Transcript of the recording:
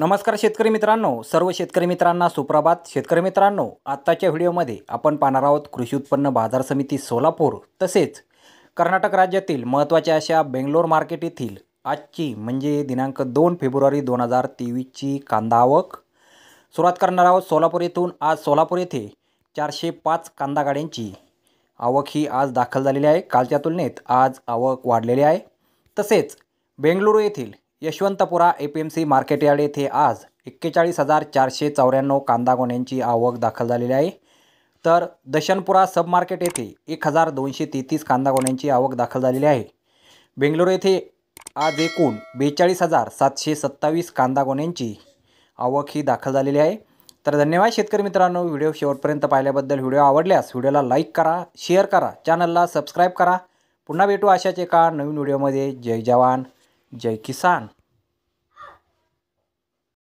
नमस्कार शेतकरी मित्रांनो सर्व शेतकरी मित्रांना सुप्रभात शेतकरी मित्रांनो आत्ताच्या व्हिडिओमध्ये आपण पाहणार आहोत कृषी उत्पन्न बाजार समिती सोलापूर तसेच कर्नाटक राज्यातील महत्त्वाच्या अशा बेंगलोर मार्केट येथील आजची म्हणजे दिनांक दोन फेब्रुवारी दोन हजार तेवीसची कांदा आवक सुरुवात करणार आहोत सोलापूर येथून आज सोलापूर येथे चारशे पाच कांदा गाड्यांची आवक ही आज दाखल झालेली आहे कालच्या तुलनेत आज आवक वाढलेली आहे तसेच बेंगलुरू येथील Yeshwanthpura A P M C market yard येथे आज एक्केचाळीस हजार चारशे चौऱ्याण्णव कांदा गोण्यांची आवक दाखल झालेली आहे तर दशनपुरा सब मार्केट येथे एक हजार दोनशे तेहतीस कांदा गोण्यांची आवक दाखल झालेली आहे बेंगलोर येथे आज एकूण बेचाळीस हजार सातशे सत्तावीस कांदा गोण्यांची आवक ही दाखल झालेली आहे तर धन्यवाद शेतकरी मित्रांनो व्हिडिओ शेवटपर्यंत पाहिल्याबद्दल व्हिडिओ आवडल्यास व्हिडिओला लाईक करा शेअर करा चॅनलला सबस्क्राईब करा पुन्हा भेटू अशाच एका नवीन व्हिडिओमध्ये जय जवान Kisan.